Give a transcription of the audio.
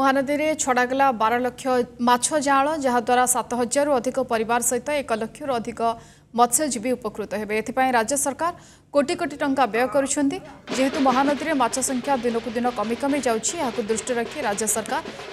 ମହାନଦୀରେ ଛଡ଼ାଗଲା ବାର ଲକ୍ଷ ମାଛ ଜାଆଁଳ ଯାହାଦ୍ୱାରା ସାତ ହଜାରରୁ ଅଧିକ ପରିବାର ସହିତ ଏକ ଲକ୍ଷରୁ ଅଧିକ ମତ୍ସ୍ୟଜୀବୀ ଉପକୃତ ହେବେ ଏଥିପାଇଁ ରାଜ୍ୟ ସରକାର କୋଟି କୋଟି ଟଙ୍କା ବ୍ୟୟ କରୁଛନ୍ତି ଯେହେତୁ ମହାନଦୀରେ ମାଛ ସଂଖ୍ୟା ଦିନକୁ ଦିନ କମି କମି ଯାଉଛି ଏହାକୁ ଦୃଷ୍ଟିରେ ରଖି ରାଜ୍ୟ ସରକାର